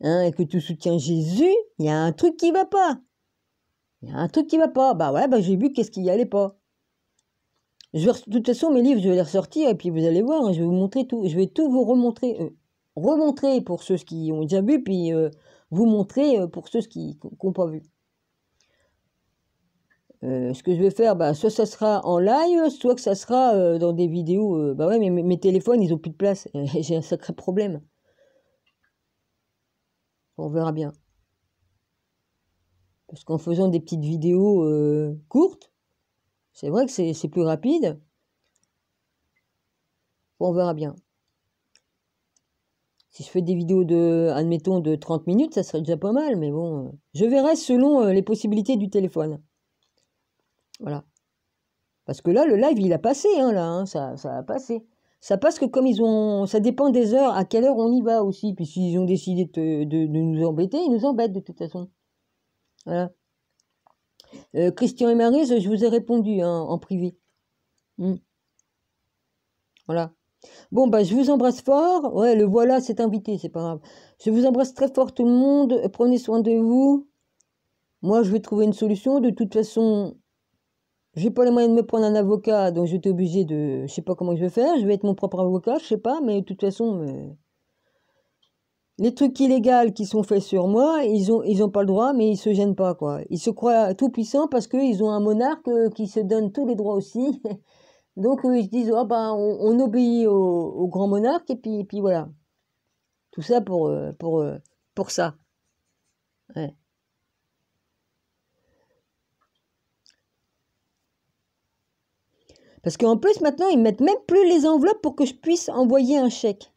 hein, et que tu soutiens Jésus, il y a un truc qui va pas. Il y a un truc qui va pas. Bah ouais, bah j'ai vu qu'est-ce qui y allait pas. Je de toute façon, mes livres, je vais les ressortir et puis vous allez voir, hein, je vais vous montrer tout. Je vais tout vous remontrer remontrer pour ceux qui ont déjà vu, puis euh, vous montrer euh, pour ceux qui n'ont pas vu. Euh, ce que je vais faire, bah, soit ça sera en live, soit que ça sera dans des vidéos. bah ouais, mais mes téléphones, ils n'ont plus de place. <laughs> J'ai un sacré problème. On verra bien. Parce qu'en faisant des petites vidéos courtes, c'est vrai que c'est plus rapide. On verra bien si je fais des vidéos de, admettons, de 30 minutes, ça serait déjà pas mal, mais bon, euh, je verrai selon euh, les possibilités du téléphone. Voilà. Parce que là, le live, il a passé, hein, là, hein, ça, a passé. Ça passe que comme ils ont... Ça dépend des heures, à quelle heure on y va aussi. Puis s'ils ont décidé de, nous embêter, ils nous embêtent de toute façon. Voilà. Euh, Christian et Marise, je vous ai répondu hein, en privé. Hmm. Voilà. Bon, bah, je vous embrasse fort. Ouais, le voilà, c'est invité, c'est pas grave. Je vous embrasse très fort, tout le monde. Prenez soin de vous. Moi, je vais trouver une solution. De toute façon, j'ai pas les moyens de me prendre un avocat, donc j'étais obligé de. Je sais pas comment je vais faire. Je vais être mon propre avocat, je sais pas, mais de toute façon. Euh, les trucs illégaux qui sont faits sur moi, ils ont, ils pas le droit, mais ils se gênent pas, quoi. Ils se croient tout puissants parce qu'ils ont un monarque euh, qui se donne tous les droits aussi. <laughs> Donc ils se disent, oh, ben, on, obéit au, grand monarque, et puis, voilà. Tout ça pour, euh, pour, euh, pour ça. Parce qu'en plus, maintenant, ils mettent même plus les enveloppes pour que je puisse envoyer un chèque.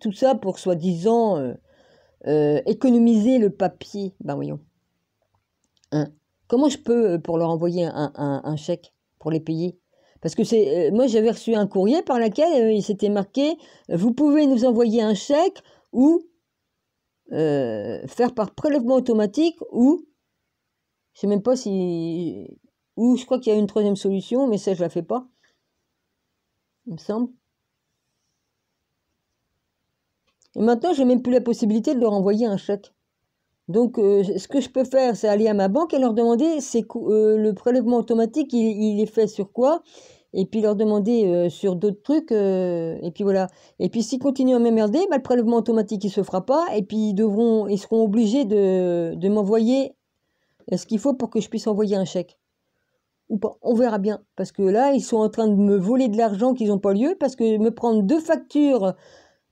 tout ça pour soi-disant euh, économiser le papier. Ben voyons. Hein. Comment je peux pour leur envoyer un, un chèque pour les payer parce que c'est, euh, moi j'avais reçu un courrier par lequel euh, il s'était marqué euh, vous pouvez nous envoyer un chèque ou faire par prélèvement automatique ou je ne sais même pas si ou je crois qu'il y a une troisième solution, mais ça je ne la fais pas, il me semble. Et maintenant je n'ai même plus la possibilité de leur envoyer un chèque. Donc, euh, ce que je peux faire, c'est aller à ma banque et leur demander c'est euh, le prélèvement automatique, il, est fait sur quoi Et puis leur demander euh, sur d'autres trucs. et puis voilà. Et puis s'ils continuent à m'emmerder, bah, le prélèvement automatique, il se fera pas. Et puis ils, devront, ils seront obligés de, de m'envoyer ce qu'il faut pour que je puisse envoyer un chèque. Ou pas, on verra bien. Parce que là, ils sont en train de me voler de l'argent qu'ils n'ont pas lieu. Parce que me prendre deux factures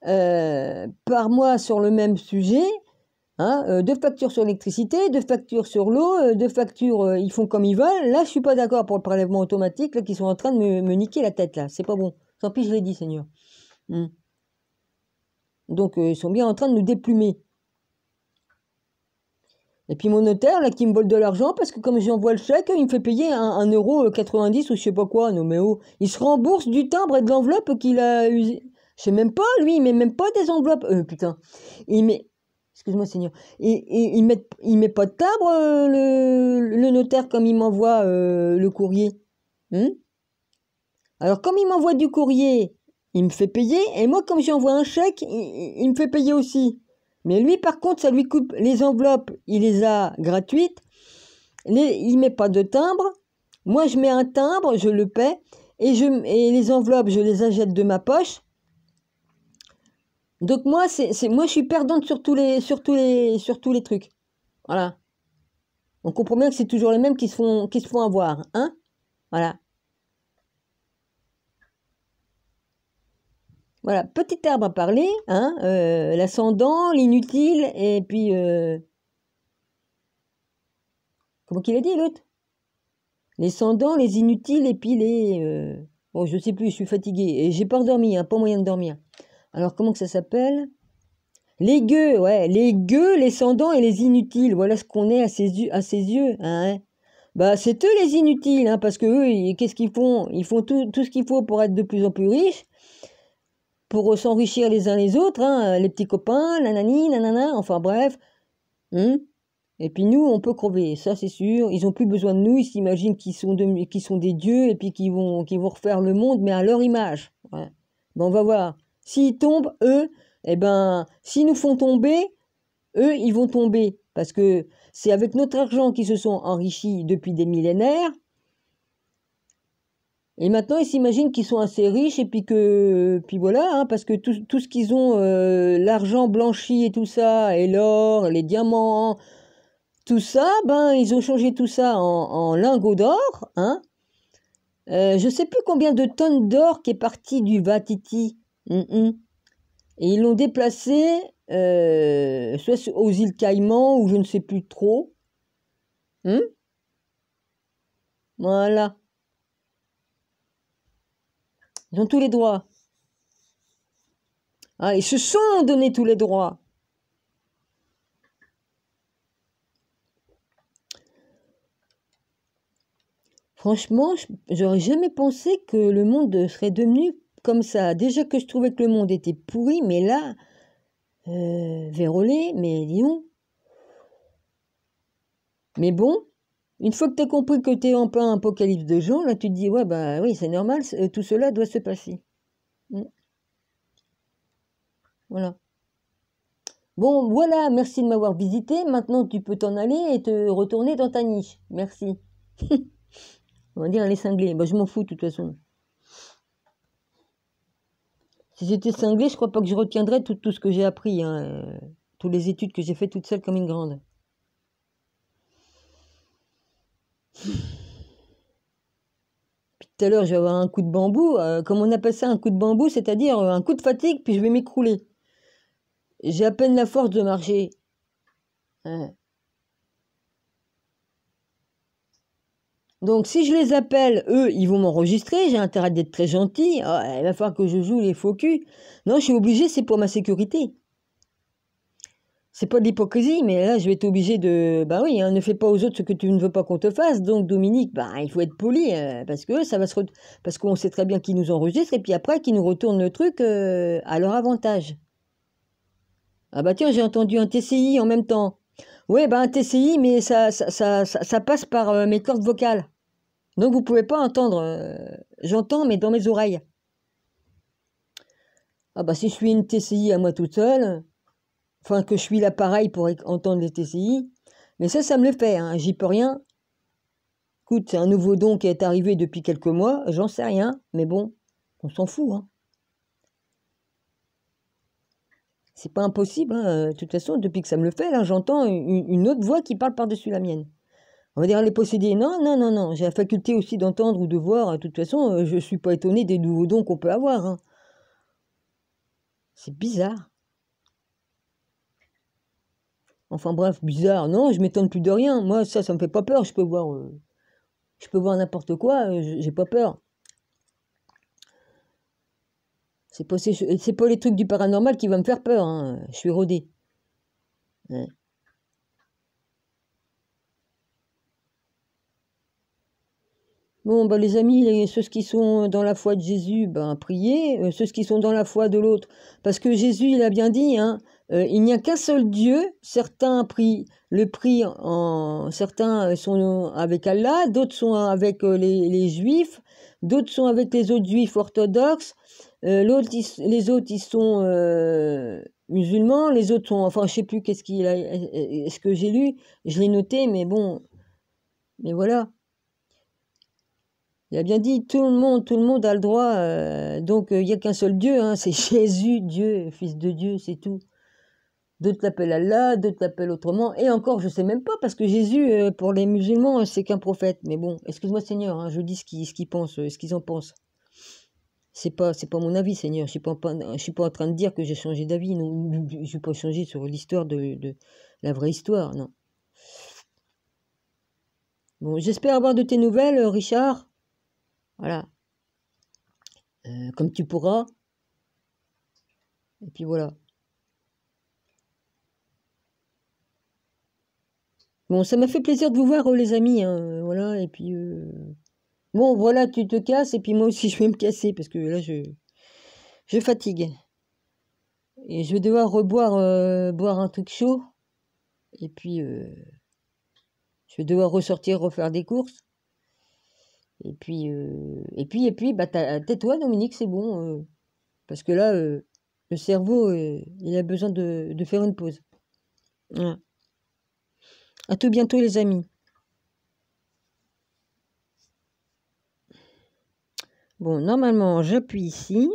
par mois sur le même sujet Hein, euh, deux factures sur l'électricité, deux factures sur l'eau, euh, deux factures, euh, ils font comme ils veulent. Là, je suis pas d'accord pour le prélèvement automatique, là, qui sont en train de me, niquer la tête, là. C'est pas bon. Tant pis, je l'ai dit, Seigneur. Hmm. Donc, ils sont bien en train de nous déplumer. Et puis mon notaire, là, qui me vole de l'argent, parce que comme j'envoie le chèque, il me fait payer 1,90€ ou je sais pas quoi. Non, mais oh, il se rembourse du timbre et de l'enveloppe qu'il a usé. Je sais même pas, lui, il met même pas des enveloppes. putain. Il met... Excuse-moi, Seigneur. Et, il ne met, pas de timbre, euh, le, notaire, comme il m'envoie euh, le courrier. Hein? Alors, comme il m'envoie du courrier, il me fait payer. Et moi, comme j'envoie un chèque, il, me fait payer aussi. Mais lui, par contre, ça lui coupe les enveloppes. Il les a gratuites. il ne met pas de timbre. Moi, je mets un timbre, je le paie. Et, je, et les enveloppes, je les achète de ma poche. Donc moi, c'est, moi, je suis perdante sur tous les, sur tous les, sur les trucs. Voilà. On comprend bien que c'est toujours les mêmes qui se font, qui se font avoir, hein Voilà. Voilà, petit arbre à parler, hein euh, l'ascendant, l'inutile, et puis... Euh, comment qu'il a dit l'autre L'ascendant, les inutiles, et puis les... Euh, bon, je sais plus, je suis fatiguée, et j'ai pas dormi, hein, pas moyen de dormir. Alors, comment ça s'appelle Les gueux, ouais. Les gueux, les sans et les inutiles. Voilà ce qu'on est à ses, à ses yeux. Hein, hein. Bah, c'est eux les inutiles, hein, parce que eux, qu'est-ce qu'ils font Ils font tout, ce qu'il faut pour être de plus en plus riches, pour s'enrichir les uns les autres, hein, les petits copains, nanani, nanana, enfin bref. Hein et puis nous, on peut crever, ça c'est sûr. Ils n'ont plus besoin de nous, ils s'imaginent qu'ils sont, sont des dieux et puis qu'ils vont, vont refaire le monde, mais à leur image. Ben, on va voir. S'ils tombent, eux, eh ben, s'ils nous font tomber, eux, ils vont tomber. Parce que c'est avec notre argent qu'ils se sont enrichis depuis des millénaires. Et maintenant, ils s'imaginent qu'ils sont assez riches et puis que, puis voilà, hein, parce que tout, ce qu'ils ont, euh, l'argent blanchi et tout ça, et l'or, les diamants, tout ça, ben, ils ont changé tout ça en, lingots d'or. Hein. Euh, je ne sais plus combien de tonnes d'or qui est parti du Vatiti Mm, mm. Et ils l'ont déplacé euh, soit aux îles Caïmans ou je ne sais plus trop. Hein voilà. Ils ont tous les droits. Ah, ils se sont donné tous les droits. Franchement, j'aurais jamais pensé que le monde serait devenu comme ça. Déjà que je trouvais que le monde était pourri, mais là, euh, mais Lyon... Mais bon, une fois que tu as compris que tu es en plein apocalypse de gens, là tu te dis, ouais, bah oui, c'est normal, euh, tout cela doit se passer. Mm. Voilà. Bon, voilà, merci de m'avoir visité. Maintenant, tu peux t'en aller et te retourner dans ta niche. Merci. <laughs> On va dire les cinglés. Bah, je m'en fous de toute façon. Si j'étais cinglée, je crois pas que je retiendrais tout, tout ce que j'ai appris, hein, euh, toutes les études que j'ai faites toute seule comme une grande. Puis tout à l'heure, je vais avoir un coup de bambou. Euh, comme on appelle ça un coup de bambou, c'est-à-dire euh, un coup de fatigue, puis je vais m'écrouler. J'ai à peine la force de marcher. Hein. Donc si je les appelle, eux, ils vont m'enregistrer, j'ai intérêt d'être très gentil, il va falloir que je joue les faux culs. Non, je suis obligé, c'est pour ma sécurité. C'est pas de l'hypocrisie, mais là, je vais être obligé de... Bah oui, hein, ne fais pas aux autres ce que tu ne veux pas qu'on te fasse. Donc, Dominique, bah, il faut être poli, euh, parce que ça va se... Parce qu'on sait très bien qu'ils nous enregistrent, et puis après, qu'ils nous retournent le truc euh, à leur avantage. Ah bah tiens, j'ai entendu un TCI en même temps. Oui, bah, un TCI, mais ça, ça, passe par euh, mes cordes vocales. Donc vous ne pouvez pas entendre. Euh, j'entends, mais dans mes oreilles. Ah bah si je suis une TCI à moi toute seule, enfin que je suis l'appareil pour entendre les TCI, mais ça, ça me le fait, hein, j'y peux rien. Écoute, c'est un nouveau don qui est arrivé depuis quelques mois, j'en sais rien, mais bon, on s'en fout. Hein. c'est pas impossible. Hein, euh, de toute façon, depuis que ça me le fait, là, j'entends une, autre voix qui parle par-dessus la mienne. On va dire les possédés. Non, non, non, non. J'ai la faculté aussi d'entendre ou de voir. De toute façon, euh, je suis pas étonné des nouveaux dons qu'on peut avoir. Hein. C'est bizarre. Enfin bref, bizarre. Non, je m'étonne plus de rien. Moi, ça, ça me fait pas peur. Je peux voir, euh, je peux voir n'importe quoi. J'ai pas peur. C'est pas, pas les trucs du paranormal qui vont me faire peur, hein. je suis rodé. Hein. Bon, bah, les amis, ceux qui sont dans la foi de Jésus, ben, priez. Euh, ceux qui sont dans la foi de l'autre. Parce que Jésus, il a bien dit, hein, euh, il n'y a qu'un seul Dieu. Certains prient le prient en. Certains sont avec Allah, d'autres sont avec euh, les, les Juifs, d'autres sont avec les autres Juifs orthodoxes, euh, les autres, ils sont euh, musulmans, les autres sont, enfin, je ne sais plus qu'est-ce qu'il a, euh, ce que j'ai lu, je l'ai noté, mais bon, mais voilà. Il a bien dit, tout le monde, tout le monde a le droit, donc il n'y a qu'un seul Dieu, hein, <laughs> c'est Jésus, Dieu, Fils de Dieu, c'est tout. D'autres l'appellent Allah, d'autres l'appellent autrement, et encore, je ne sais même pas, parce que Jésus, pour les musulmans, c'est qu'un prophète, mais bon, excuse-moi Seigneur, hein, je dis ce qu'ils pensent, ce qu'ils en pensent c'est pas c'est pas mon avis Seigneur je suis pas, je suis pas en train de dire que j'ai changé d'avis non je suis pas changé sur l'histoire de, la vraie histoire non bon j'espère avoir de tes nouvelles euh, Richard voilà euh, comme tu pourras et puis voilà bon ça m'a fait plaisir de vous voir euh, les amis hein, voilà et puis Bon, voilà, tu te casses, et puis moi aussi <laughs> je vais me casser, parce que là je, je fatigue. Et je vais devoir reboire euh, boire un truc chaud. Et puis euh, je vais devoir ressortir, refaire des courses. Et puis, euh, et puis, et puis, bah, tais-toi, Dominique, c'est bon. parce que là, le cerveau, il a besoin de, faire une pause. À tout bientôt, les amis. Bon, normalement, j'appuie ici.